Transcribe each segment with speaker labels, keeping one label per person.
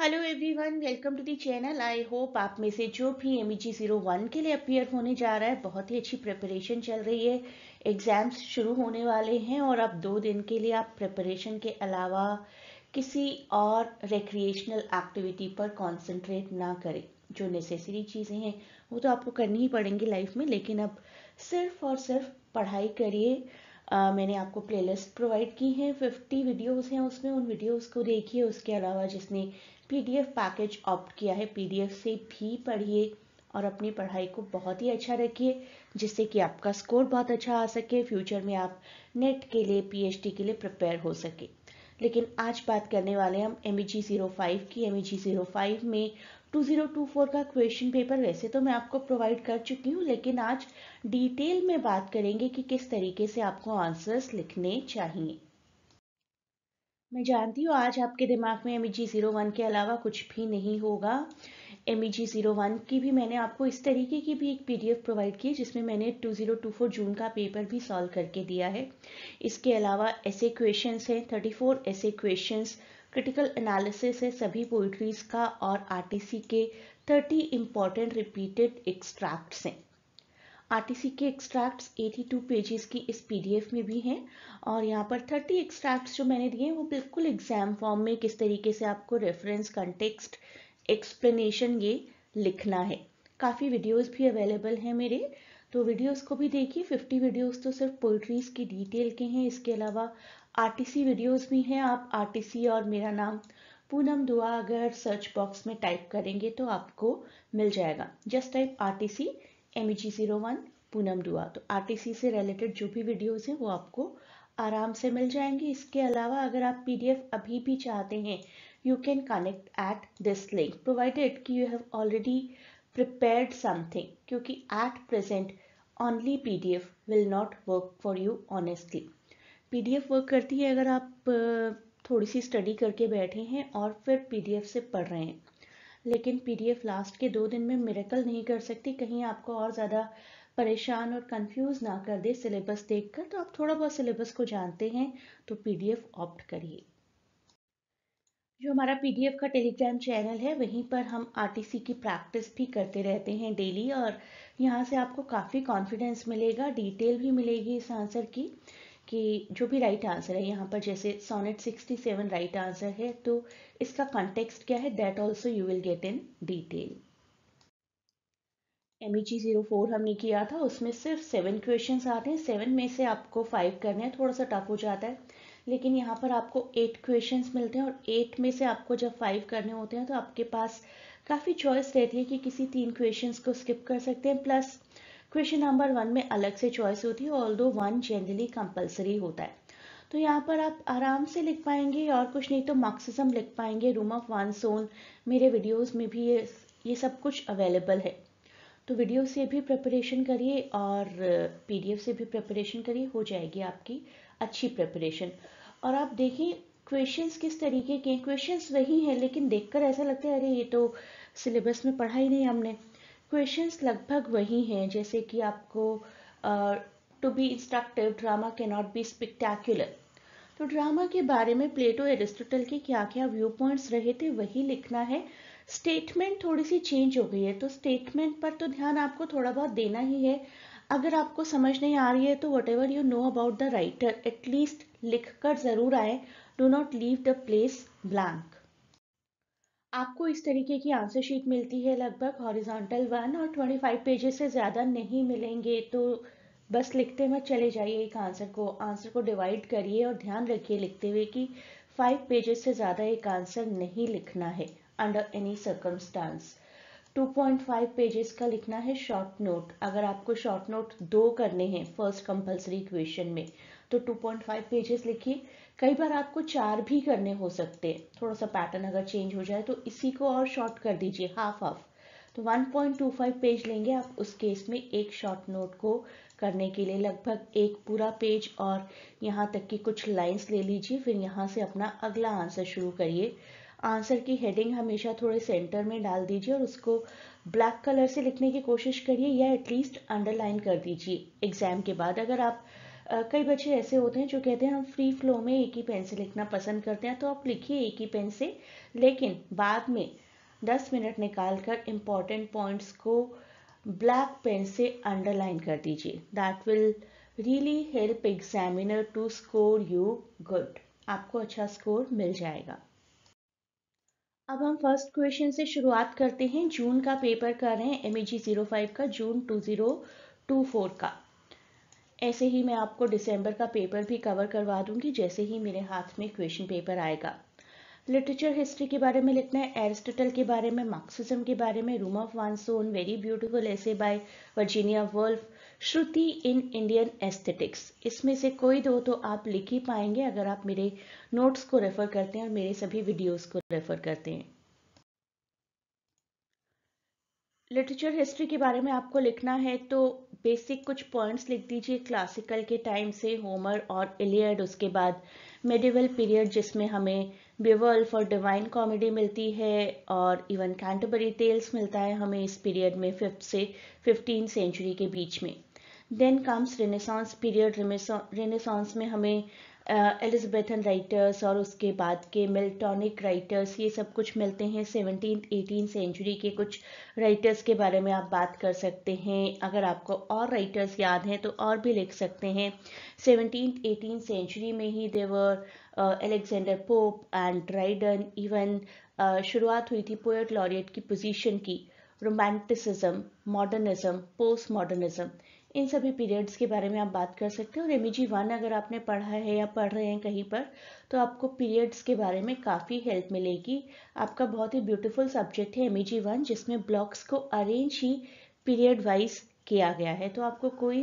Speaker 1: Hello everyone welcome to the channel I hope आप में से जो भी एम जी जीरो वन के लिए अपियर होने जा रहा है बहुत ही अच्छी प्रिपरेशन चल रही है एग्ज़ाम्स शुरू होने वाले हैं और अब दो दिन के लिए आप प्रिपरेशन के अलावा किसी और रिक्रिएशनल एक्टिविटी पर कंसंट्रेट ना करें जो नेसेसरी चीज़ें हैं वो तो आपको करनी ही पड़ेंगी लाइफ में लेकिन अब सिर्फ और सिर्फ पढ़ाई करिए Uh, मैंने आपको प्लेलिस्ट प्रोवाइड की है 50 वीडियोस हैं उसमें उन वीडियोस को देखिए उसके अलावा जिसने पीडीएफ पैकेज ऑप्ट किया है पीडीएफ से भी पढ़िए और अपनी पढ़ाई को बहुत ही अच्छा रखिए जिससे कि आपका स्कोर बहुत अच्छा आ सके फ्यूचर में आप नेट के लिए पीएचडी के लिए प्रिपेयर हो सके लेकिन आज बात करने वाले हम एम ई जीरो फाइव की एम ई जीरो फाइव में टू जीरो टू फोर का क्वेश्चन पेपर वैसे तो मैं आपको प्रोवाइड कर चुकी हूँ लेकिन आज डिटेल में बात करेंगे कि किस तरीके से आपको आंसर्स लिखने चाहिए मैं जानती हूँ आज आपके दिमाग में M E G zero one के अलावा कुछ भी नहीं होगा M E G zero one की भी मैंने आपको इस तरीके की भी एक पी डी एफ प्रोवाइड की जिसमें मैंने two zero two four June का पेपर भी सॉल्व करके दिया है इसके अलावा ऐसे क्वेश्चंस हैं थर्टी फोर ऐसे क्वेश्चंस क्रिटिकल एनालिसिस है सभी पोइट्रीज़ का और आर टी सी के थर्टी इम्पॉर्टेंट रिपीटेड एक्सट्रैक्ट्स हैं आरटीसी के एक्सट्रैक्ट्स 82 पेजेस की इस पीडीएफ में भी हैं और यहाँ पर 30 एक्सट्रैक्ट्स जो मैंने दिए हैं वो बिल्कुल एग्जाम फॉर्म में किस तरीके से आपको रेफरेंस कंटेक्स्ट एक्सप्लेनेशन ये लिखना है काफ़ी वीडियोस भी अवेलेबल हैं मेरे तो वीडियोस को भी देखिए 50 वीडियोस तो सिर्फ पोइट्रीज की डिटेल के हैं इसके अलावा आरटीसी वीडियोस भी हैं आप आरटीसी और मेरा नाम पूनम दुआ अगर सर्च बॉक्स में टाइप करेंगे तो आपको मिल जाएगा just type RTC M E G zero one Poonam Dua तो आर से रिलेटेड जो भी वीडियोज़ हैं वो आपको आराम से मिल जाएंगे इसके अलावा अगर आप पीडीएफ अभी भी चाहते हैं you can connect at this link provided कि you have already prepared something क्योंकि D F will not work for you honestly P D F work करती है अगर आप थोड़ी सी स्टडी करके बैठे हैं और फिर एफ से पढ़ रहे हैं लेकिन पीडीएफ लास्ट के दो दिन में मेरेकल नहीं कर सकती कहीं आपको और ज़्यादा परेशान और कंफ्यूज ना कर दे सिलेबस देखकर तो आप थोड़ा बहुत सिलेबस को जानते हैं तो पीडीएफ ऑप्ट करिए जो हमारा पीडीएफ का टेलीग्राम चैनल है वहीं पर हम आरटीसी की प्रैक्टिस भी करते रहते हैं डेली और यहाँ से आपको काफ़ी कॉन्फिडेंस मिलेगा डिटेल भी मिलेगी इस आंसर की कि जो भी राइट आंसर है यहाँ पर जैसे सोनेट 67 राइट आंसर है तो इसका कॉन्टेक्स्ट क्या है that also you will get in detail M E zero four हमने किया था उसमें सिर्फ सेवन क्वेश्चन आते हैं सेवन में से आपको फाइव करने हैं थोड़ा सा टफ हो जाता है लेकिन यहाँ पर आपको एट क्वेश्चन मिलते हैं और एट में से आपको जब फाइव करने होते हैं तो आपके पास काफ़ी चॉइस रहती है कि किसी तीन क्वेश्चन को स्किप कर सकते हैं प्लस क्वेश्चन नंबर वन में अलग से चॉइस होती है ऑल दो वन जनरली कंपल्सरी होता है तो यहाँ पर आप आराम से लिख पाएंगे और कुछ नहीं तो मार्क्सिज्म लिख पाएंगे रूम ऑफ वन सोन मेरे वीडियोस में भी ये ये सब कुछ अवेलेबल है तो वीडियो से भी प्रिपरेशन करिए और पीडीएफ से भी प्रिपरेशन करिए हो जाएगी आपकी अच्छी प्रिपरेशन और आप देखिए क्वेश्चन किस तरीके के क्वेश्चन वही हैं लेकिन देखकर ऐसा लगता है अरे ये तो सिलेबस में पढ़ा ही नहीं हमने क्वेश्चंस लगभग वही हैं जैसे कि आपको टू बी इंस्ट्रक्टिव ड्रामा के नॉट बी स्पिक्टैक्युलर तो ड्रामा के बारे में प्लेटो एरिस्टोटल के क्या क्या व्यू पॉइंट्स रहे थे वही लिखना है स्टेटमेंट थोड़ी सी चेंज हो गई है तो स्टेटमेंट पर तो ध्यान आपको थोड़ा बहुत देना ही है अगर आपको समझ नहीं आ रही है तो whatever you know about the writer at least लिख कर ज़रूर आए do not leave the place blank आपको इस तरीके की आंसर शीट मिलती है लगभग हॉरिजॉन्टल वन और 25 पेजेस से ज़्यादा नहीं मिलेंगे तो बस लिखते मत चले जाइए एक आंसर को आंसर को डिवाइड करिए और ध्यान रखिए लिखते हुए कि फाइव पेजेस से ज़्यादा एक आंसर नहीं लिखना है अंडर एनी सर्कमस्टांस 2.5 पेजेस का लिखना है शॉर्ट नोट अगर आपको शॉर्ट नोट दो करने हैं फर्स्ट कंपलसरी इक्वेशन में तो 2.5 पेजेस लिखिए कई बार आपको चार भी करने हो सकते हैं थोड़ा सा पैटर्न अगर चेंज हो जाए तो इसी को और शॉर्ट कर दीजिए हाफ हाफ तो 1.25 पेज लेंगे आप उस केस में एक शॉर्ट नोट को करने के लिए लगभग एक पूरा पेज और यहाँ तक की कुछ लाइंस ले लीजिए फिर यहाँ से अपना अगला आंसर शुरू करिए आंसर की हेडिंग हमेशा थोड़े सेंटर में डाल दीजिए और उसको ब्लैक कलर से लिखने की कोशिश करिए या एटलीस्ट अंडरलाइन कर दीजिए एग्जाम के बाद अगर आप कई बच्चे ऐसे होते हैं जो कहते हैं हम फ्री फ्लो में एक ही पेन से लिखना पसंद करते हैं तो आप लिखिए एक ही पेन से लेकिन बाद में दस मिनट निकाल कर इम्पॉर्टेंट पॉइंट्स को ब्लैक पेन से अंडरलाइन कर दीजिए that will really help examiner to score you good आपको अच्छा स्कोर मिल जाएगा अब हम फर्स्ट क्वेश्चन से शुरुआत करते हैं जून का पेपर कर रहे हैं M E G zero five का June two zero two four का ऐसे ही मैं आपको दिसंबर का पेपर भी कवर करवा दूंगी जैसे ही मेरे हाथ में क्वेश्चन पेपर आएगा लिटरेचर हिस्ट्री के बारे में लिखना है एरिस्टोटल के बारे में मार्क्सिज्म के बारे में room of one's own very beautiful essay by Virginia Woolf Shruti in Indian aesthetics इसमें से कोई दो तो आप लिख ही पाएंगे अगर आप मेरे नोट्स को रेफर करते हैं और मेरे सभी वीडियोज को रेफर करते हैं लिटरेचर हिस्ट्री के बारे में आपको लिखना है तो बेसिक कुछ पॉइंट्स लिख दीजिए क्लासिकल के टाइम से होमर और इलियड उसके बाद मेडिवल पीरियड जिसमें हमें बेवल फॉर डिवाइन कॉमेडी मिलती है और इवन कैंटबरी टेल्स मिलता है हमें इस पीरियड में फिफ्थ से फिफ्टीन सेंचुरी के बीच में then comes renaissance period renaissance में हमें एलिजबेथन राइटर्स और उसके बाद के मिल्टॉनिक राइटर्स ये सब कुछ मिलते हैं सेवनटीन एटीन सेंचुरी के कुछ राइटर्स के बारे में आप बात कर सकते हैं अगर आपको और राइटर्स याद हैं तो और भी लिख सकते हैं सेवनटीन एटीन सेंचुरी में ही देवर Alexander Pope and Dryden even शुरुआत हुई थी पोएट लॉरियट की पोजिशन की रोमांटिसिज्म मॉडर्निज्म पोस्ट मॉडर्निज्म इन सभी पीरियड्स के बारे में आप बात कर सकते हैं और एम जी वन अगर आपने पढ़ा है या पढ़ रहे हैं कहीं पर तो आपको पीरियड्स के बारे में काफ़ी हेल्प मिलेगी आपका बहुत ही ब्यूटीफुल सब्जेक्ट है एम जी वन जिसमें ब्लॉक्स को अरेंज ही पीरियड वाइज किया गया है तो आपको कोई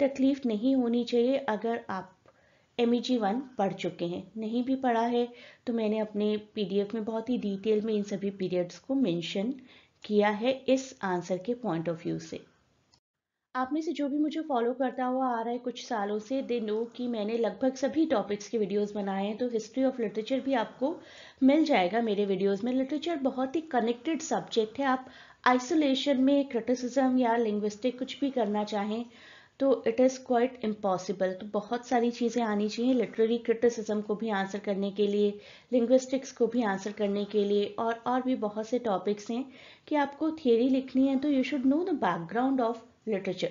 Speaker 1: तकलीफ नहीं होनी चाहिए अगर आप एम वन पढ़ चुके हैं नहीं भी पढ़ा है तो मैंने अपने पी में बहुत ही डिटेल में इन सभी पीरियड्स को मैंशन किया है इस आंसर के पॉइंट ऑफ व्यू से आप में से जो भी मुझे फॉलो करता हुआ आ रहा है कुछ सालों से दे नो कि मैंने लगभग सभी टॉपिक्स के वीडियोस बनाए हैं तो हिस्ट्री ऑफ लिटरेचर भी आपको मिल जाएगा मेरे वीडियोस में लिटरेचर बहुत ही कनेक्टेड सब्जेक्ट है आप आइसोलेशन में क्रिटिसिज्म या लिंग्विस्टिक कुछ भी करना चाहें तो इट इज़ क्वाइट इम्पॉसिबल तो बहुत सारी चीज़ें आनी चाहिए लिटरेरी क्रिटिसिज्म को भी आंसर करने के लिए लिंग्विस्टिक्स को भी आंसर करने के लिए और और भी बहुत से टॉपिक्स हैं कि आपको थियोरी लिखनी है तो you should know the background of literature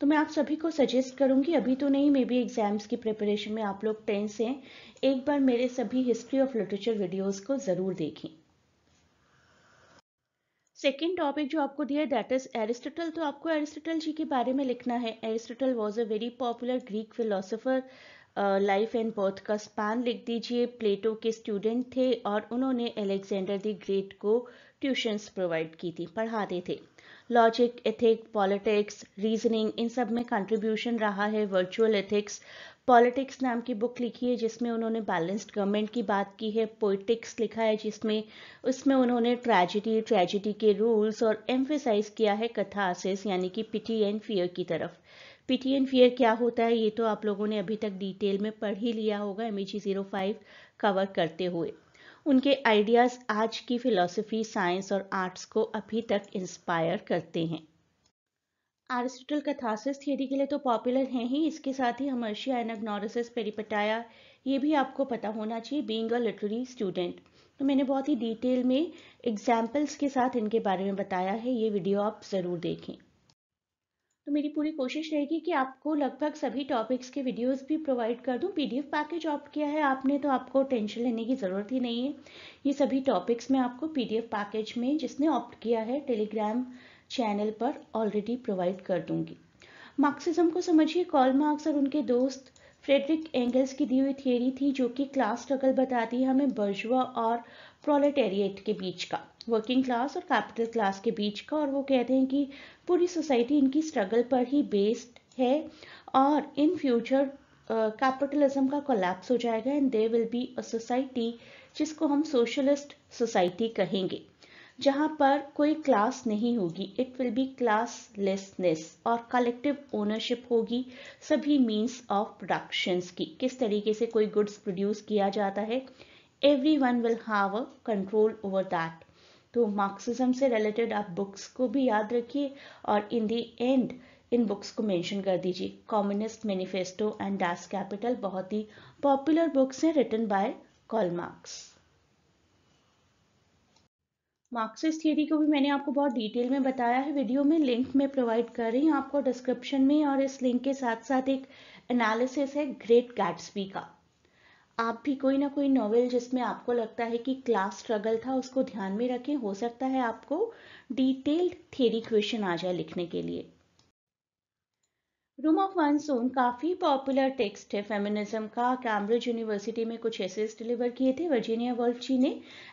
Speaker 1: तो मैं आप सभी को सजेस्ट करूंगी अभी तो नहीं मे बी एग्जाम्स की प्रिपरेशन में आप लोग टेंस हैं एक बार मेरे सभी हिस्ट्री ऑफ लिटरेचर वीडियोस को ज़रूर देखें सेकेंड टॉपिक जो आपको दिया है दैट इज एरिस्टोटल तो आपको एरिस्टोटल जी के बारे में लिखना है Aristotle was a very popular Greek philosopher life and birth का स्पान लिख दीजिए प्लेटो के स्टूडेंट थे और उन्होंने एलेक्जेंडर द ग्रेट को ट्यूशंस प्रोवाइड की थी पढ़ाते थे लॉजिक एथिक पॉलिटिक्स रीजनिंग इन सब में कंट्रीब्यूशन रहा है वर्चुअल एथिक्स पॉलिटिक्स नाम की बुक लिखी है जिसमें उन्होंने बैलेंस्ड गवर्नमेंट की बात की है पोइटिक्स लिखा है जिसमें उसमें उन्होंने ट्रेजिडी ट्रेजिडी के रूल्स और एम्फेसाइज किया है कथासिस यानी कि पिटी एंड फियर की तरफ पिटी एंड फियर क्या होता है ये तो आप लोगों ने अभी तक डिटेल में पढ़ ही लिया होगा M E G zero five cover करते हुए उनके आइडियाज़ आज की फिलॉसफी साइंस और आर्ट्स को अभी तक इंस्पायर करते हैं आरिस्टल कथासिस थियरी के लिए तो पॉपुलर हैं ही इसके साथ ही हमर्शिया एनग्नोरिस पेरीपटाया ये भी आपको पता होना चाहिए बींग अ लिटरेरी स्टूडेंट तो मैंने बहुत ही डिटेल में एग्जाम्पल्स के साथ इनके बारे में बताया है ये वीडियो आप ज़रूर देखें तो मेरी पूरी कोशिश रहेगी कि आपको लगभग सभी टॉपिक्स के वीडियोस भी प्रोवाइड कर दूं पीडीएफ पैकेज ऑप्ट किया है आपने तो आपको टेंशन लेने की ज़रूरत ही नहीं है ये सभी टॉपिक्स में आपको पीडीएफ पैकेज में जिसने ऑप्ट किया है टेलीग्राम चैनल पर ऑलरेडी प्रोवाइड कर दूंगी मार्क्सिज्म को समझिए कॉल मार्क्स और उनके दोस्त फ्रेडरिक एंगल्स की दी हुई थियोरी थी जो कि क्लास स्ट्रगल बताती है हमें बर्जुआ और प्रोलेटेरिएट के बीच का वर्किंग क्लास और कैपिटल क्लास के बीच का और वो कहते हैं कि पूरी सोसाइटी इनकी स्ट्रगल पर ही बेस्ड है और इन फ्यूचर कैपिटलिज्म का कोलैप्स हो जाएगा and they will be a society जिसको हम सोशलिस्ट सोसाइटी कहेंगे जहाँ पर कोई क्लास नहीं होगी इट विल बी क्लासलेसनेस और कलेक्टिव ओनरशिप होगी सभी मीन्स ऑफ प्रोडक्शंस की किस तरीके से कोई गुड्स प्रोड्यूस किया जाता है every one will have a control over that तो मार्क्सिज्म से रिलेटेड आप बुक्स को भी याद रखिए और इन दी एंड इन बुक्स को मेंशन कर दीजिए communist manifesto and Das Kapital बहुत ही पॉपुलर बुक्स हैं written by Karl Marx Marxist theory को भी मैंने आपको बहुत डिटेल में बताया है वीडियो में लिंक में प्रोवाइड कर रही हूँ आपको डिस्क्रिप्शन में और इस लिंक के साथ साथ एक एनालिसिस है ग्रेट गैट्सबी का आप भी कोई ना कोई नॉवेल जिसमें आपको लगता है कि क्लास स्ट्रगल था उसको ध्यान में रखें हो सकता है आपको डिटेल्ड थेरी क्वेश्चन आ जाए लिखने के लिए रूम ऑफ मानसून काफ़ी पॉपुलर टेक्स्ट है फेमिनिज्म का कैम्ब्रिज यूनिवर्सिटी में कुछ एसेस डिलीवर किए थे वर्जीनिया वर्ल्फ जी ने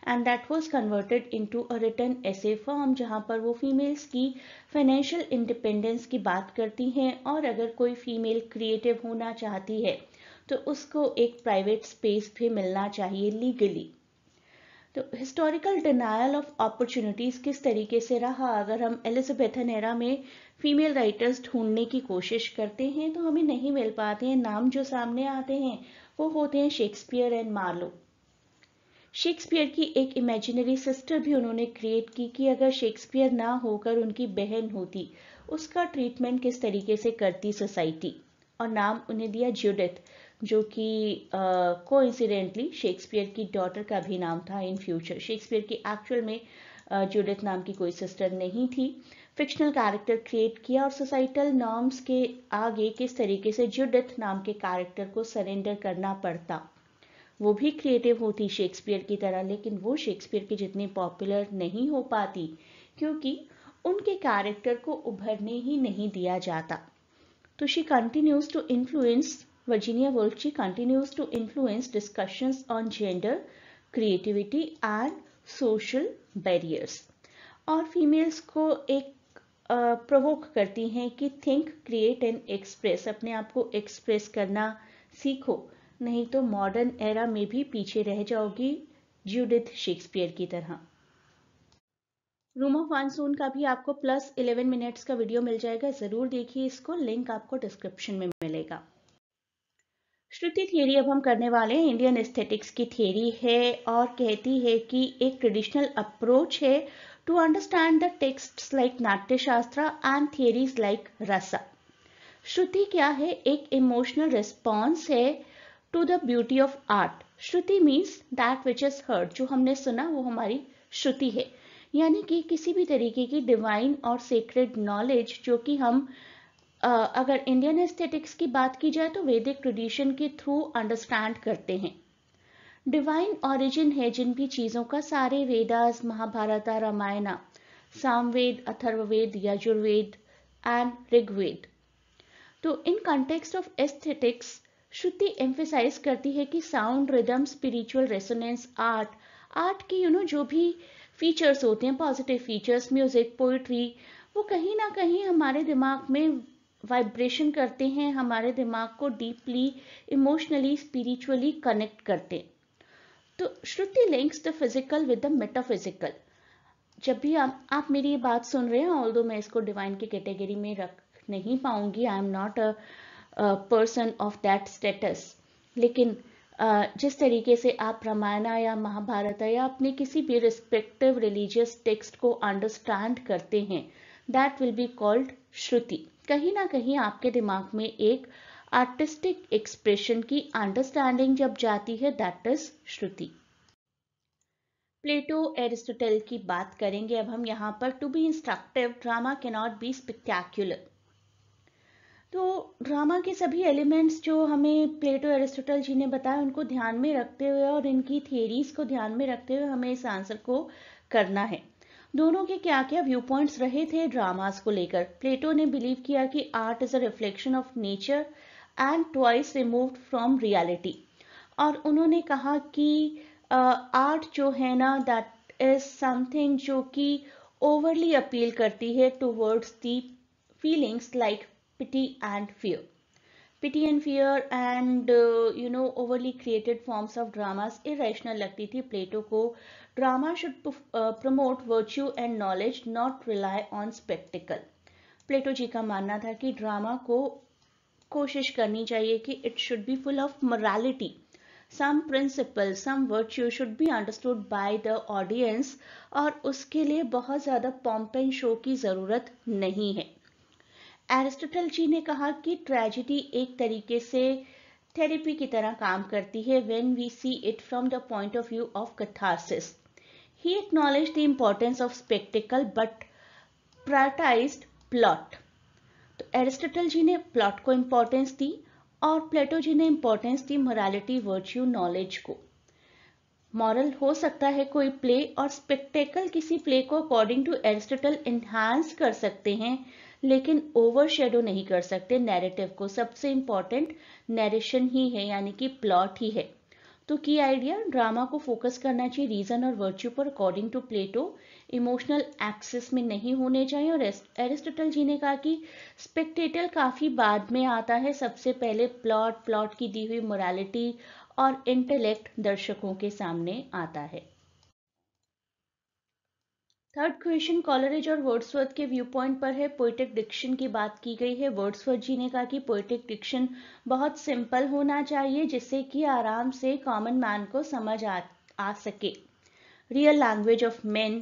Speaker 1: and that was converted into a written essay form जहां पर वो फीमेल्स की फाइनेंशियल इंडिपेंडेंस की बात करती हैं और अगर कोई फीमेल क्रिएटिव होना चाहती है तो उसको एक प्राइवेट स्पेस भी मिलना चाहिए लीगली तो हिस्टोरिकल डिनायल ऑफ अपॉर्चुनिटीज़ किस तरीके से रहा अगर हम एलिजाबेथन एरा में फीमेल राइटर्स ढूंढने की कोशिश करते हैं तो हमें नहीं मिल पाते हैं नाम जो सामने आते हैं वो होते हैं शेक्सपियर एंड मार्लो शेक्सपियर की एक इमेजिनरी सिस्टर भी उन्होंने क्रिएट की कि अगर शेक्सपियर ना होकर उनकी बहन होती उसका ट्रीटमेंट किस तरीके से करती सोसाइटी और नाम उन्हें दिया ज्यूडिथ जो कि को इंसिडेंटली शेक्सपियर की डॉटर का भी नाम था इन फ्यूचर शेक्सपियर की एक्चुअल में जूडिथ uh, नाम की कोई सिस्टर नहीं थी फिक्शनल कैरेक्टर क्रिएट किया और सोसाइटल नॉर्म्स के आगे किस तरीके से जूडिथ नाम के कैरेक्टर को सरेंडर करना पड़ता वो भी क्रिएटिव होती शेक्सपियर की तरह लेकिन वो शेक्सपियर की जितनी पॉपुलर नहीं हो पाती क्योंकि उनके कैरेक्टर को उभरने ही नहीं दिया जाता तो she continues to influence Virginia Woolf continues to influence discussions on gender, creativity and social barriers और फीमेल्स को एक प्रवोक करती हैं कि थिंक क्रिएट एंड एक्सप्रेस अपने आप को एक्सप्रेस करना सीखो नहीं तो मॉडर्न एरा में भी पीछे रह जाओगी जूडिथ शेक्सपियर की तरह रूम ऑफ मानसून का भी आपको प्लस 11 मिनट्स का वीडियो मिल जाएगा ज़रूर देखिए इसको लिंक आपको डिस्क्रिप्शन में मिलेगा श्रुति थियोरी अब हम करने वाले हैं इंडियन एस्थेटिक्स की थियोरी है और कहती है कि एक ट्रेडिशनल अप्रोच है to understand the text like Natyashastra and theories like rasa Shruti क्या है एक इमोशनल रिस्पॉन्स है to the beauty of art Shruti means that which is heard जो हमने सुना वो हमारी श्रुति है यानी कि किसी भी तरीके की डिवाइन और सेक्रेड नॉलेज जो कि हम अगर इंडियन एस्थेटिक्स की बात की जाए तो वैदिक ट्रेडिशन के थ्रू अंडरस्टैंड करते हैं डिवाइन ओरिजिन है जिन भी चीज़ों का सारे वेदास महाभारत रामायणा सामवेद अथर्ववेद यजुर्वेद एंड ऋग्वेद तो in context of aesthetics Shruti emphasize करती है कि sound rhythm spiritual resonance art art की यू नो जो भी फीचर्स होते हैं पॉजिटिव फीचर्स म्यूजिक पोइट्री वो कहीं ना कहीं हमारे दिमाग में वाइब्रेशन करते हैं हमारे दिमाग को डीपली इमोशनली स्पिरिचुअली कनेक्ट करते हैं तो Shruti links the physical with the metaphysical जब भी आप आप मेरी ये बात सुन रहे हैं ऑल दो मैं इसको डिवाइन की कैटेगरी में रख नहीं पाऊंगी I am not a person of that status लेकिन uh, जिस तरीके से आप रामायण या महाभारत या अपने किसी भी रिस्पेक्टिव रिलीजियस टेक्स्ट को अंडरस्टैंड करते हैं that will be called Shruti कहीं ना कहीं आपके दिमाग में एक आर्टिस्टिक एक्सप्रेशन की अंडरस्टैंडिंग जब जाती है that is Shruti Plato Aristotle की बात करेंगे अब हम यहाँ पर टू बी इंस्ट्रक्टिव ड्रामा के नॉट बी स्पेक्टैक्यूलर तो ड्रामा के सभी एलिमेंट्स जो हमें प्लेटो एरिस्टोटल जी ने बताया उनको ध्यान में रखते हुए और इनकी थियरीज को ध्यान में रखते हुए हमें इस आंसर को करना है दोनों के क्या क्या व्यू पॉइंट्स रहे थे ड्रामास को लेकर प्लेटो ने बिलीव किया कि art is a reflection of nature and twice removed from reality और उन्होंने कहा कि आर्ट जो है ना दैट इज समथिंग जो कि ओवरली अपील करती है towards the feelings like pity and few pity and fear and you know overly created forms of dramas irrational लगती थी प्लेटो को drama should promote virtue and knowledge not rely on spectacle Plato ji का मानना था कि drama को कोशिश करनी चाहिए कि it should be full of morality some principle some virtue should be understood by the audience और उसके लिए बहुत ज़्यादा पॉम्प एंड शो की ज़रूरत नहीं है एरिस्टोटल जी ने कहा कि ट्रेजिडी एक तरीके से थेरेपी की तरह काम करती है when we see it from the point of view of catharsis he acknowledge the importance of spectacle but prioritized plot तो एरिस्टोटल जी ने प्लॉट को इम्पोर्टेंस दी और प्लेटो जी ने इम्पोर्टेंस दी मोरालिटी वर्च्यू नॉलेज को मॉरल हो सकता है कोई प्ले और स्पेक्टेकल किसी प्ले को अकॉर्डिंग टू एरिस्टोटल एनहांस कर सकते हैं लेकिन ओवर शेडो नहीं कर सकते नैरेटिव को सबसे इम्पॉर्टेंट नरेशन ही है यानी कि प्लॉट ही है तो की आइडिया ड्रामा को फोकस करना चाहिए रीजन और वर्च्यू पर according to Plato emotional excess में नहीं होने चाहिए और एरिस्टोटल जी ने कहा कि स्पेक्टेटल काफ़ी बाद में आता है सबसे पहले प्लॉट प्लॉट की दी हुई मोरालिटी और इंटेलेक्ट दर्शकों के सामने आता है थर्ड क्वेश्चन कॉलरेज और वर्ड्सवर्थ के व्यू पॉइंट पर है पोइटिक डिक्शन की बात की गई है वर्ड्सवर्थ जी ने कहा कि पोइटिक डिक्शन बहुत सिंपल होना चाहिए जिससे कि आराम से कॉमन मैन को समझ आ, आ सके real language of men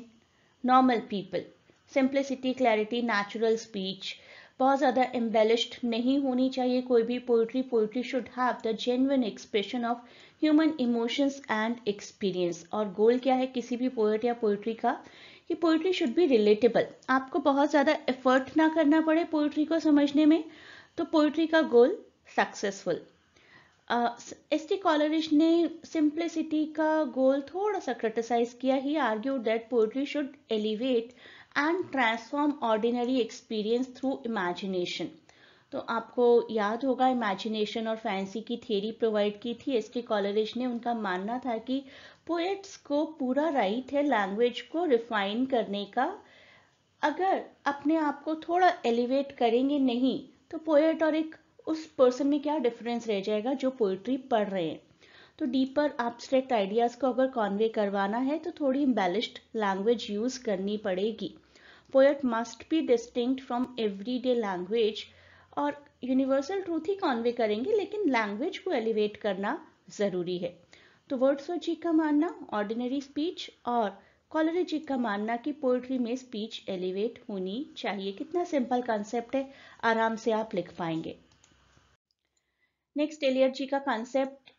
Speaker 1: normal people simplicity clarity natural speech बहुत ज़्यादा एम्बेलिश्ड नहीं होनी चाहिए कोई भी poetry poetry should have the genuine expression of human emotions and experience और गोल क्या है किसी भी पोइट या पोइट्री का कि पोइट्री शुड बी रिलेटेबल आपको बहुत ज़्यादा एफर्ट ना करना पड़े पोइट्री को समझने में तो पोइट्री का goal successful S T Coleridge ने सिंप्लिसिटी का गोल थोड़ा सा क्रिटिसाइज किया he argue that poetry should elevate and transform ordinary experience through imagination तो आपको याद होगा इमेजिनेशन और फैंसी की थियरी प्रोवाइड की थी एस टी कॉलरिज ने उनका मानना था कि पोएट्स को पूरा राइट है लैंग्वेज को रिफाइन करने का अगर अपने आप को थोड़ा एलिवेट करेंगे नहीं तो पोएट और एक उस पर्सन में क्या डिफरेंस रह जाएगा जो पोइट्री पढ़ रहे हैं तो डीपर एब्स्ट्रैक्ट आइडियाज़ को अगर कॉन्वे करवाना है तो थोड़ी एम्बेलिस्ड लैंग्वेज यूज़ करनी पड़ेगी poet must be distinct from everyday language और यूनिवर्सल ट्रूथ ही कॉन्वे करेंगे लेकिन लैंग्वेज को एलिवेट करना ज़रूरी है तो जी का मानना ऑर्डिनरी स्पीच और जी का मानना कि पोइट्री में स्पीच एलिवेट होनी चाहिए कितना सिंपल कॉन्सेप्ट है आराम से आप लिख पाएंगे नेक्स्ट एलियर जी का कॉन्सेप्ट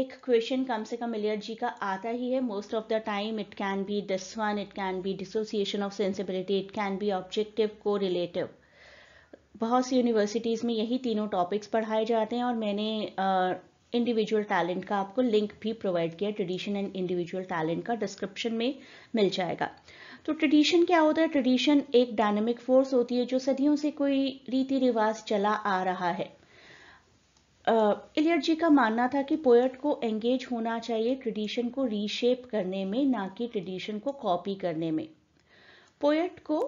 Speaker 1: एक क्वेश्चन कम से कम एलियर जी का आता ही है most of the time it can be this one it can be dissociation of sensibility it can be objective को रिलेटिव बहुत सी यूनिवर्सिटीज़ में यही तीनों टॉपिक्स पढ़ाए जाते हैं और मैंने uh, इंडिविजुअल टैलेंट का आपको लिंक भी प्रोवाइड किया ट्रेडिशन एंड इंडिविजुअल टैलेंट का डिस्क्रिप्शन में मिल जाएगा तो ट्रेडिशन क्या होता है ट्रेडिशन एक डायनेमिक फोर्स होती है जो सदियों से कोई रीति रिवाज चला आ रहा है इलियट जी का मानना था कि पोएट को एंगेज होना चाहिए ट्रेडिशन को रीशेप करने में ना कि ट्रेडिशन को कॉपी करने में पोएट को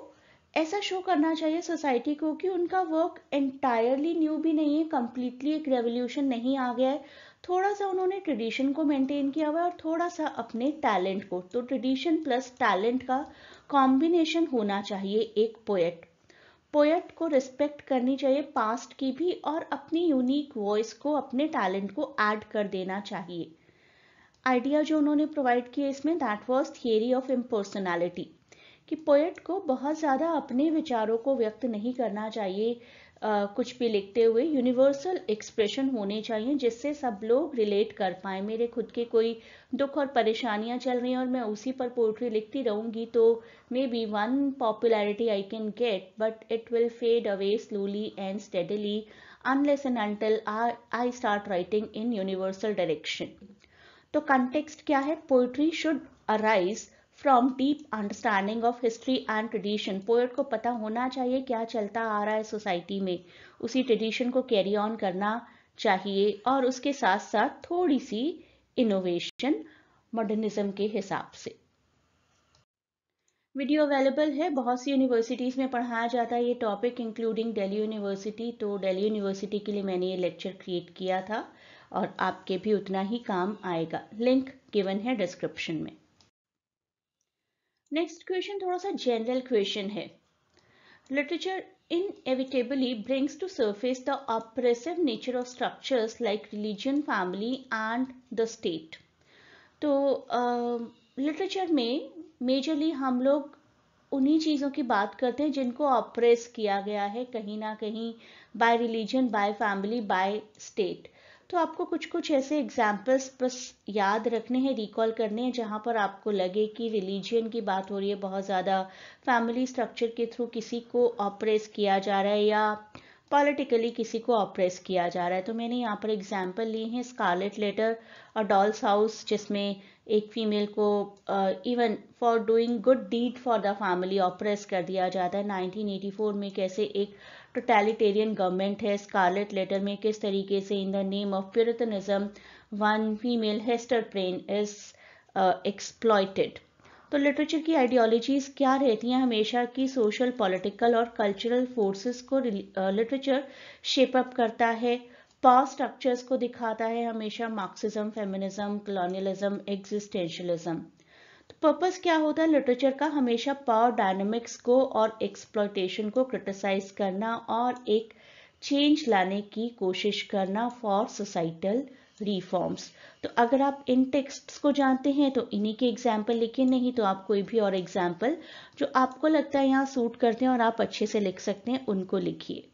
Speaker 1: ऐसा शो करना चाहिए सोसाइटी को कि उनका वर्क एंटायरली न्यू भी नहीं है कम्प्लीटली एक रेवोल्यूशन नहीं आ गया है थोड़ा सा उन्होंने ट्रेडिशन को मेंटेन किया हुआ है और थोड़ा सा अपने टैलेंट को तो ट्रेडिशन प्लस टैलेंट का कॉम्बिनेशन होना चाहिए एक पोएट पोएट को रिस्पेक्ट करनी चाहिए पास्ट की भी और अपनी यूनिक वॉइस को अपने टैलेंट को ऐड कर देना चाहिए आइडिया जो उन्होंने प्रोवाइड किया इसमें that was theory of impersonality कि पोएट को बहुत ज़्यादा अपने विचारों को व्यक्त नहीं करना चाहिए आ, कुछ भी लिखते हुए यूनिवर्सल एक्सप्रेशन होने चाहिए जिससे सब लोग रिलेट कर पाए मेरे खुद के कोई दुख और परेशानियां चल रही हैं और मैं उसी पर पोइट्री लिखती रहूंगी तो may be one popularity I can get but it will fade away slowly and steadily unless and until I start writing in universal direction तो कंटेक्सट क्या है poetry should arise from deep understanding of history and tradition poet को पता होना चाहिए क्या चलता आ रहा है सोसाइटी में उसी ट्रेडिशन को कैरी ऑन करना चाहिए और उसके साथ साथ थोड़ी सी इनोवेशन मॉडर्निज्म के हिसाब से वीडियो अवेलेबल है बहुत सी यूनिवर्सिटीज़ में पढ़ाया जाता है ये टॉपिक इंक्लूडिंग दिल्ली यूनिवर्सिटी तो दिल्ली यूनिवर्सिटी के लिए मैंने ये लेक्चर क्रिएट किया था और आपके भी उतना ही काम आएगा लिंक गिवन है डिस्क्रिप्शन में नेक्स्ट क्वेश्चन थोड़ा सा जनरल क्वेश्चन है literature inevitably brings to surface the oppressive nature of structure like religion family and the state तो लिटरेचर uh, में मेजरली हम लोग उन्हीं चीज़ों की बात करते हैं जिनको ऑपरेस किया गया है कहीं ना कहीं by religion by family by state तो आपको कुछ कुछ ऐसे एग्जाम्पल्स बस याद रखने हैं रिकॉल करने हैं जहाँ पर आपको लगे कि रिलीजियन की बात हो रही है बहुत ज़्यादा फैमिली स्ट्रक्चर के थ्रू किसी को ऑपरेस किया जा रहा है या पॉलिटिकली किसी को ऑपरेस किया जा रहा है तो मैंने यहाँ पर एग्जाम्पल लिए हैं स्कारलेट लेटर और डॉल्स हाउस जिसमें एक फीमेल को even for doing good deed for the family oppress कर दिया जाता है 1984 में कैसे एक टोटलिटेरियन गवर्नमेंट है स्कारलेट लेटर में किस तरीके से in the name of Puritanism one female Hester Prynne is exploited तो लिटरेचर की आइडियोलॉजीज क्या रहती हैं हमेशा की सोशल पॉलिटिकल और कल्चरल फोर्सेस को लिटरेचर शेपअप uh, करता है पावर स्ट्रक्चर्स को दिखाता है हमेशा मार्क्सिज्म फेमिनिज्म कॉलोनियलिज्म एग्जिस्टेंशलिज्म तो पर्पस क्या होता है लिटरेचर का हमेशा पावर डायनेमिक्स को और एक्सप्लॉयटेशन को क्रिटिसाइज करना और एक चेंज लाने की कोशिश करना फॉर सोसाइटल रिफॉर्म्स तो अगर आप इन टेक्स्ट को जानते हैं तो इन्हीं के एग्जाम्पल लिखे नहीं तो आप कोई भी और एग्जाम्पल जो आपको लगता है यहाँ सूट करते हैं और आप अच्छे से लिख सकते हैं उनको लिखिए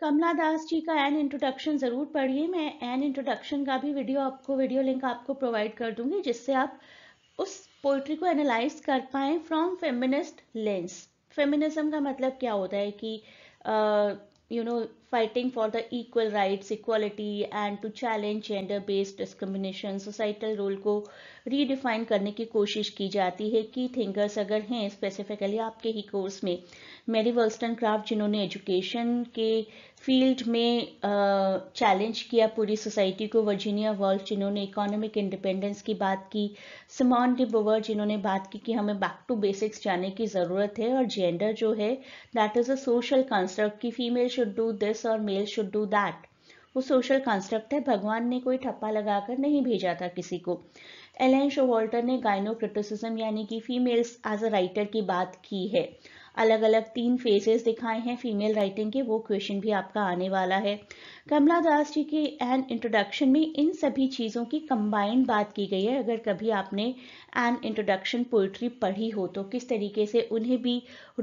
Speaker 1: कमला दास जी का एन इंट्रोडक्शन ज़रूर पढ़िए मैं एन इंट्रोडक्शन का भी वीडियो आपको वीडियो लिंक आपको प्रोवाइड कर दूंगी जिससे आप उस पोइट्री को एनालाइज कर पाएँ फ्रॉम फेमिनिस्ट लेंस फेमिनिज्म का मतलब क्या होता है कि you know fighting for the equal rights equality and to challenge gender based discrimination societal role को रीडिफाइन करने की कोशिश की जाती है कि थिंकर्स अगर हैं स्पेसिफिकली आपके ही कोर्स में मेरी वर्ल्स्टन क्राफ्ट जिन्होंने एजुकेशन के फील्ड में चैलेंज किया पूरी सोसाइटी को वर्जीनिया वर्ल्ड जिन्होंने इकोनॉमिक इंडिपेंडेंस की बात की समॉन डी बोवर जिन्होंने बात की कि हमें बैक टू बेसिक्स जाने की ज़रूरत है और जेंडर जो है that is a social construct कि फीमेल शुड डू दिस और मेल शुड डू दैट वो सोशल कंस्ट्रक्ट है भगवान ने कोई ठप्पा लगाकर नहीं भेजा था किसी को एलेन शो वॉल्टर ने गाइनो क्रिटिसिज्म यानी कि फीमेल्स एज अ राइटर की बात की है अलग अलग तीन फेजेस दिखाए हैं फीमेल राइटिंग के वो क्वेश्चन भी आपका आने वाला है कमला दास जी के एन इंट्रोडक्शन में इन सभी चीज़ों की कंबाइंड बात की गई है अगर कभी आपने एन इंट्रोडक्शन पोइट्री पढ़ी हो तो किस तरीके से उन्हें भी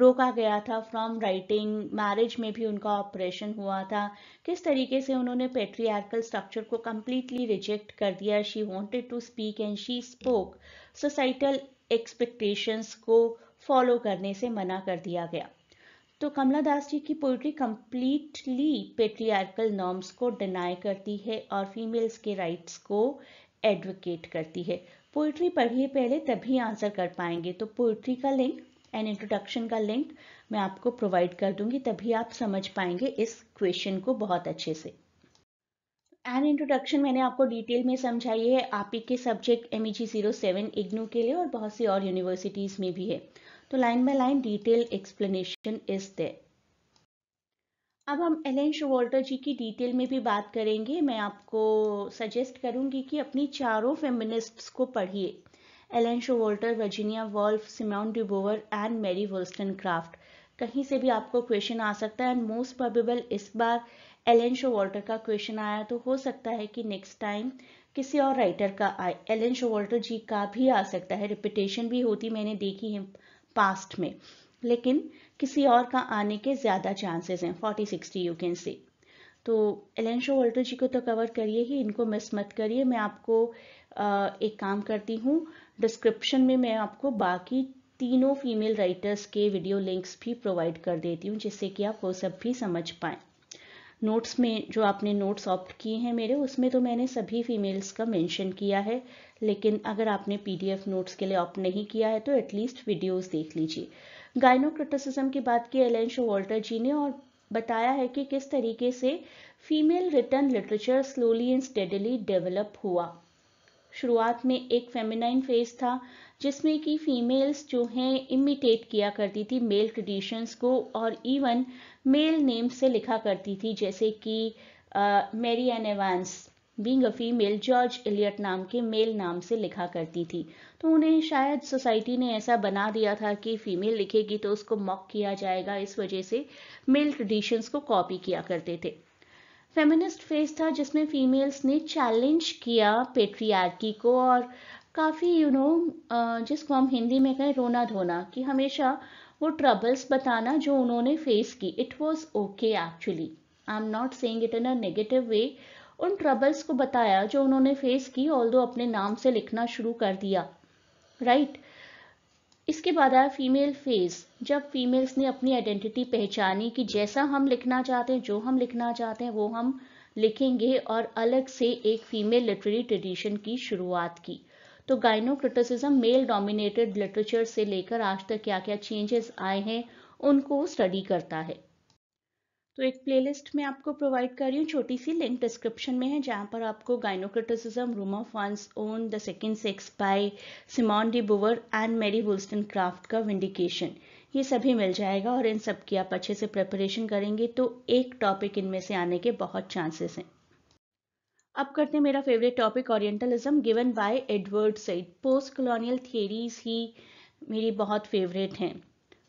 Speaker 1: रोका गया था फ्रॉम राइटिंग मैरिज में भी उनका ऑपरेशन हुआ था किस तरीके से उन्होंने पेट्रियार्कल स्ट्रक्चर को कम्प्लीटली रिजेक्ट कर दिया she wanted to speak and she spoke societal expectations को फॉलो करने से मना कर दिया गया तो कमला दास जी की पोइट्री कम्प्लीटली पेट्रियार्कल नॉर्म्स को डिनाई करती है और फीमेल्स के राइट्स को एडवोकेट करती है पोइट्री पढ़िए पहले तभी आंसर कर पाएंगे तो पोइट्री का लिंक एंड इंट्रोडक्शन का लिंक मैं आपको प्रोवाइड कर दूंगी तभी आप समझ पाएंगे इस क्वेश्चन को बहुत अच्छे से एन इंट्रोडक्शन मैंने आपको डिटेल में समझाई है आप ही के subject M E G zero seven IGNOU के लिए और बहुत सी और यूनिवर्सिटीज़ में भी है तो line by line detail explanation is there अब हम एलेन शोवोल्टर जी की डिटेल में भी बात करेंगे मैं आपको सजेस्ट करूंगी कि अपनी चारों फेमिनिस्ट्स को पढ़िए Elaine Showalter Virginia Woolf Simone de Beauvoir and Mary Wollstonecraft कहीं से भी आपको क्वेश्चन आ सकता है एंड मोस्ट प्रोबेबल इस बार एलेन शोवोल्टर का क्वेश्चन आया तो हो सकता है कि नेक्स्ट टाइम किसी और राइटर का आए एलेन शोवोल्टर जी का भी आ सकता है रिपीटेशन भी होती मैंने देखी है पास्ट में लेकिन किसी और का आने के ज़्यादा चांसेस हैं forty sixty you can say तो एलेंशो शो जी को तो कवर करिए ही इनको मिस मत करिए मैं आपको एक काम करती हूँ डिस्क्रिप्शन में मैं आपको बाकी तीनों फीमेल राइटर्स के वीडियो लिंक्स भी प्रोवाइड कर देती हूँ जिससे कि आप वो सब भी समझ पाएं नोट्स में जो आपने नोट्स ऑप्ट किए हैं मेरे उसमें तो मैंने सभी फीमेल्स का मेंशन किया है लेकिन अगर आपने पीडीएफ नोट्स के लिए ऑप्ट नहीं किया है तो एटलीस्ट वीडियोस देख लीजिए गायनोक्रिटिसिज्म की बात की एलेन शो वॉल्टर जी ने और बताया है कि किस तरीके से female written literature slowly and steadily develop हुआ शुरुआत में एक फेमिनाइन फेज था जिसमें कि फीमेल्स जो हैं इमिटेट किया करती थी मेल ट्रेडिशंस को और इवन मेल नेम से लिखा करती थी जैसे कि Mary Ann Evans being a female George Eliot नाम के मेल नाम से लिखा करती थी तो उन्हें शायद सोसाइटी ने ऐसा बना दिया था कि फीमेल लिखेगी तो उसको मॉक किया जाएगा इस वजह से मेल ट्रेडिशंस को कॉपी किया करते थे फेमिनिस्ट फेस था जिसमें फीमेल्स ने चैलेंज किया पेट्रियार्की को और काफ़ी यू you नो know, जिसको हम हिंदी में कहें रोना धोना कि हमेशा वो ट्रबल्स बताना जो उन्होंने फेस की it was okay actually I am not saying it in a negative way उन ट्रबल्स को बताया जो उन्होंने फेस की ऑल दो अपने नाम से लिखना शुरू कर दिया राइट right? इसके बाद आया फीमेल फेस जब फीमेल्स ने अपनी आइडेंटिटी पहचानी कि जैसा हम लिखना चाहते हैं जो हम लिखना चाहते हैं वो हम लिखेंगे और अलग से एक फीमेल लिटरेरी ट्रेडिशन की शुरुआत की तो gynocriticism male dominated literature से लेकर आज तक क्या क्या चेंजेस आए हैं उनको स्टडी करता है तो एक प्लेलिस्ट में आपको प्रोवाइड कर रही हूँ छोटी सी लिंक डिस्क्रिप्शन में है जहाँ पर आपको gynocriticism room of one's own the second sex by Simone de Beauvoir and Mary वुल्स्टन craft का विंडिकेशन ये सभी मिल जाएगा और इन सब की आप अच्छे से प्रिपरेशन करेंगे तो एक टॉपिक इनमें से आने के बहुत चांसेस हैं अब करते हैं मेरा favourite topic orientalism given by Edward Said post colonial theories ही मेरी बहुत फेवरेट हैं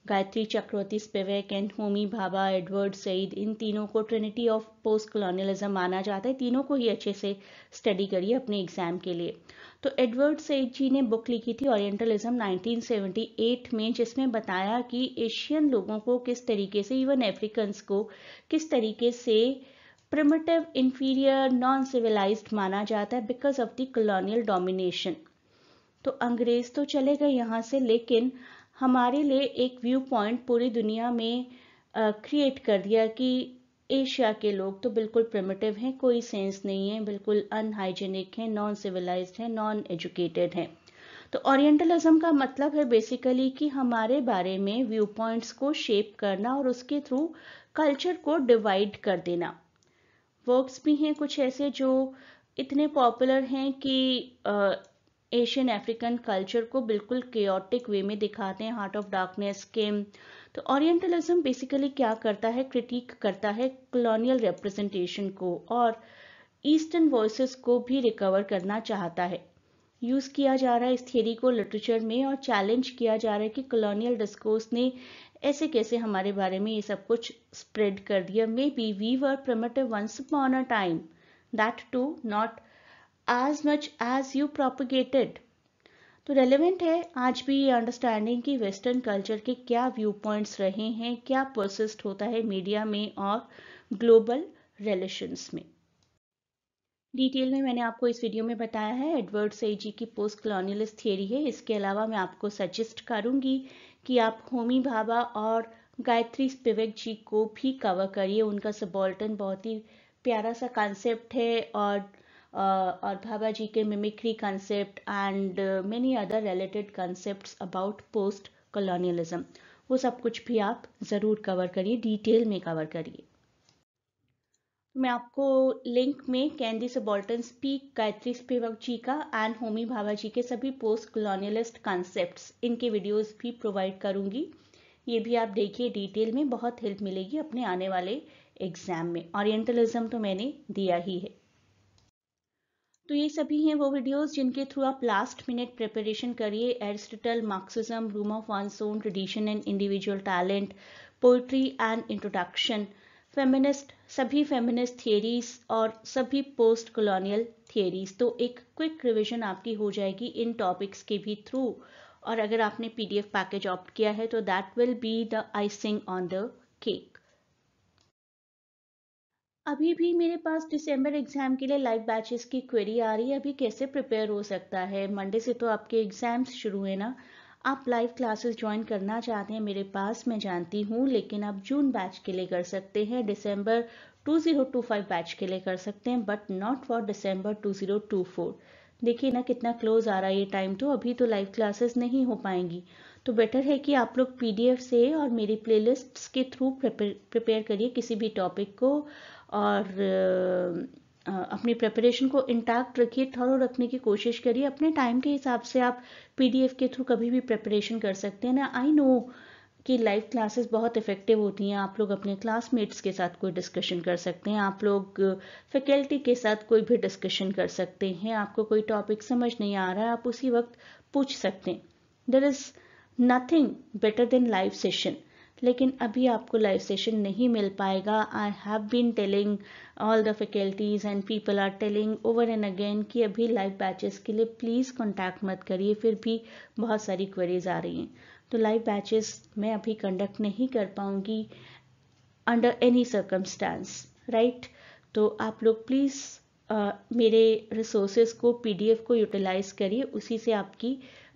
Speaker 1: Gayatri Chakravorty Spivak and Homi Bhabha Edward Said इन तीनों को ट्रिनिटी ऑफ पोस्ट कॉलोनियलिज्म माना जाता है तीनों को ही अच्छे से स्टडी करिए अपने एग्जाम के लिए तो एडवर्ड सईद जी ने बुक लिखी थी ओरिएंटलिज्म 1978 में जिसमें बताया कि एशियन लोगों को किस तरीके से इवन अफ्रीकन्स को किस तरीके से प्रिमेटिव इंफीरियर नॉन सिविलाइज माना जाता है because of the colonial domination तो अंग्रेज तो चले गए यहाँ से लेकिन हमारे लिए एक व्यू पॉइंट पूरी दुनिया में क्रिएट कर दिया कि एशिया के लोग तो बिल्कुल प्रिमिटिव हैं कोई सेंस नहीं है बिल्कुल अनहाइजेनिक हैं नॉन सिविलाइज हैं नॉन एजुकेटेड हैं तो ओरिएंटलिज्म का मतलब है बेसिकली कि हमारे बारे में व्यू पॉइंट्स को शेप करना और उसके थ्रू कल्चर को डिवाइड कर देना वर्क्स भी हैं कुछ ऐसे जो इतने पॉपुलर हैं कि एशियन अफ्रीकन कल्चर को बिल्कुल केटिक वे में दिखाते हैं हार्ट ऑफ डार्कनेस के तो ओरिएंटलिज्म बेसिकली क्या करता है क्रिटिक करता है कॉलोनियल रिप्रेजेंटेशन को और ईस्टर्न वॉइस को भी रिकवर करना चाहता है यूज़ किया जा रहा है इस थियरी को लिटरेचर में और चैलेंज किया जा रहा है कि कॉलोनियल डिस्कोर्स ने ऐसे कैसे हमारे बारे में ये सब कुछ स्प्रेड कर दिया may be we were primitive once upon a time that too not as much as you propagated तो रेलेवेंट है आज भी ये अंडरस्टैंडिंग कि वेस्टर्न कल्चर के क्या व्यू पॉइंट्स रहे हैं क्या प्रोसेस्ड होता है मीडिया में और ग्लोबल रिलेशंस में डिटेल में मैंने आपको इस वीडियो में बताया है एडवर्ड सेजी की पोस्ट कॉलोनियलिस्ट थियरी है इसके अलावा मैं आपको सजेस्ट करूंगी कि आप होमी भाभा और गायत्री स्पिवेक जी को भी कवर करिए उनका सबॉल्टन बहुत ही प्यारा सा कॉन्सेप्ट है और और भाभा जी के mimicry concept and many other related concept about post colonialism वो सब कुछ भी आप ज़रूर कवर करिए डिटेल में कवर करिए मैं आपको लिंक में can subaltern speak Gayatri Spivak ji का एंड होमी भाभा जी के सभी पोस्ट कॉलोनियलिस्ट कॉन्सेप्ट इनके वीडियोस भी प्रोवाइड करूंगी ये भी आप देखिए डिटेल में बहुत हेल्प मिलेगी अपने आने वाले एग्जाम में ओरिएंटलिज्म तो मैंने दिया ही है तो ये सभी हैं वो वीडियोस जिनके थ्रू आप लास्ट मिनट प्रिपरेशन करिए Aristotle Marxism room of one's own tradition and individual talent poetry and introduction feminist सभी फेमिनिस्ट थियरीज और सभी पोस्ट कॉलोनियल थियरीज तो एक क्विक रिवीजन आपकी हो जाएगी इन टॉपिक्स के भी थ्रू और अगर आपने पीडीएफ पैकेज ऑप्ट किया है तो that will be the icing on the cake अभी भी मेरे पास दिसंबर एग्जाम के लिए लाइव बैचेस की क्वेरी आ रही है अभी कैसे प्रिपेयर हो सकता है मंडे से तो आपके एग्जाम्स शुरू है ना आप लाइव क्लासेस ज्वाइन करना चाहते हैं मेरे पास मैं जानती हूँ लेकिन आप जून बैच के लिए कर सकते हैं टू 2025 बैच के लिए कर सकते हैं बट नॉट फॉर टू 2024 देखिए ना कितना क्लोज आ रहा है ये टाइम तो अभी तो लाइव क्लासेस नहीं हो पाएंगी तो बेटर है कि आप लोग पी से और मेरी प्ले के थ्रू प्रिपेयर करिए किसी भी टॉपिक को और अपनी प्रिपरेशन को इंटैक्ट रखिए थरो रखने की कोशिश करिए अपने टाइम के हिसाब से आप पीडीएफ के थ्रू कभी भी प्रिपरेशन कर सकते हैं ना आई नो कि लाइव क्लासेस बहुत इफ़ेक्टिव होती हैं आप लोग अपने क्लासमेट्स के साथ कोई डिस्कशन कर सकते हैं आप लोग फैकल्टी के साथ कोई भी डिस्कशन कर सकते हैं आपको कोई टॉपिक समझ नहीं आ रहा है आप उसी वक्त पूछ सकते हैं there is nothing better than live session लेकिन अभी आपको लाइव सेशन नहीं मिल पाएगा I have been telling all the faculties and people are telling over and again कि अभी लाइव बैचेस के लिए प्लीज़ कॉन्टैक्ट मत करिए फिर भी बहुत सारी क्वेरीज आ रही हैं तो लाइव बैचेस मैं अभी कंडक्ट नहीं कर पाऊंगी अंडर एनी सर्कमस्टांस राइट तो आप लोग प्लीज़ Uh, मेरे रिसोर्सेज को पी को यूटिलाइज़ करिए उसी से आपकी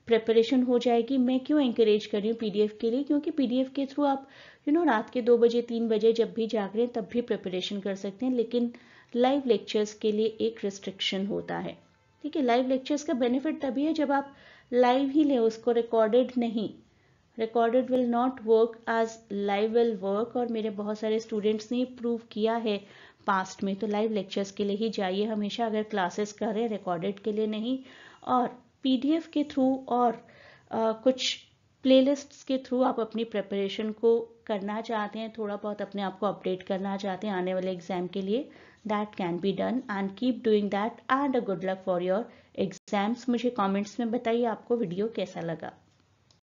Speaker 1: प्रिपरेशन हो जाएगी मैं क्यों इंकरेज कर रही हूँ पीडीएफ के लिए क्योंकि पीडीएफ के थ्रू आप यू नो रात के दो बजे तीन बजे जब भी जाग रहे हैं तब भी प्रिपरेशन कर सकते हैं लेकिन लाइव लेक्चर्स के लिए एक रिस्ट्रिक्शन होता है ठीक है लाइव लेक्चर्स का बेनिफिट तभी है जब आप लाइव ही लें उसको रिकॉर्डेड नहीं रिकॉर्डेड विल नॉट वर्क आज लाइव विल वर्क और मेरे बहुत सारे स्टूडेंट्स ने प्रूव किया है पास्ट में तो लाइव लेक्चर्स के लिए ही जाइए हमेशा अगर क्लासेस करें रिकॉर्डेड के लिए नहीं और पीडीएफ के थ्रू और आ, कुछ प्लेलिस्ट्स के थ्रू आप अपनी प्रेपरेशन को करना चाहते हैं थोड़ा बहुत अपने आप को अपडेट करना चाहते हैं आने वाले एग्जाम के लिए that can be done and keep doing that and a good luck for your exams मुझे कमेंट्स में बताइए आपको वीडियो कैसा लगा